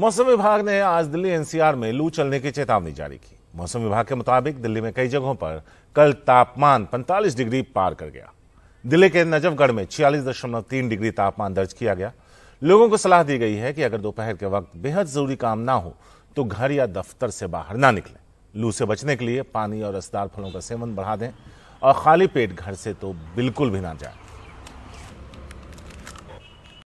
मौसम विभाग ने आज दिल्ली एनसीआर में लू चलने की चेतावनी जारी की मौसम विभाग के मुताबिक दिल्ली में कई जगहों पर कल तापमान 45 डिग्री पार कर गया दिल्ली के नजफगढ़ में छियालीस डिग्री तापमान दर्ज किया गया लोगों को सलाह दी गई है कि अगर दोपहर के वक्त बेहद जरूरी काम ना हो तो घर या दफ्तर से बाहर ना निकले लू से बचने के लिए पानी और रसदार फलों का सेवन बढ़ा दें और खाली पेट घर से तो बिल्कुल भी ना जाए